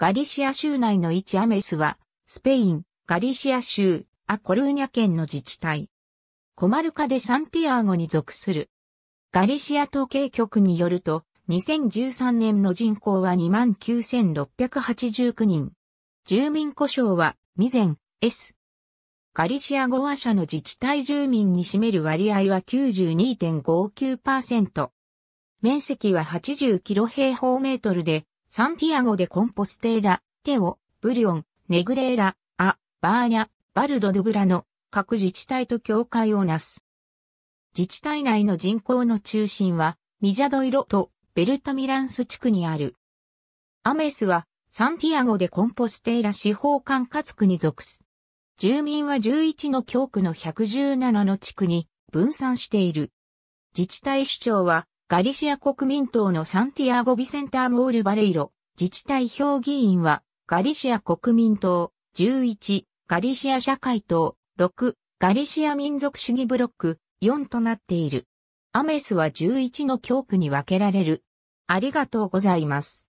ガリシア州内の1アメスは、スペイン、ガリシア州、アコルーニャ県の自治体。コマルカでサンティアーゴに属する。ガリシア統計局によると、2013年の人口は29,689人。住民故障は、未然、S。ガリシア語話者の自治体住民に占める割合は92.59%。面積は80キロ平方メートルで、サンティアゴでコンポステーラ、テオ、ブリオン、ネグレーラ、ア、バーニャ、バルド・ドゥブラの各自治体と境界をなす。自治体内の人口の中心は、ミジャドイロとベルタミランス地区にある。アメスは、サンティアゴでコンポステーラ司法管轄区に属す。住民は11の教区の117の地区に分散している。自治体首長はガリシア国民党のサンティアゴ・ビセンター・モール・バレイロ、自治体評議員は、ガリシア国民党、11、ガリシア社会党、6、ガリシア民族主義ブロック、4となっている。アメスは11の教区に分けられる。ありがとうございます。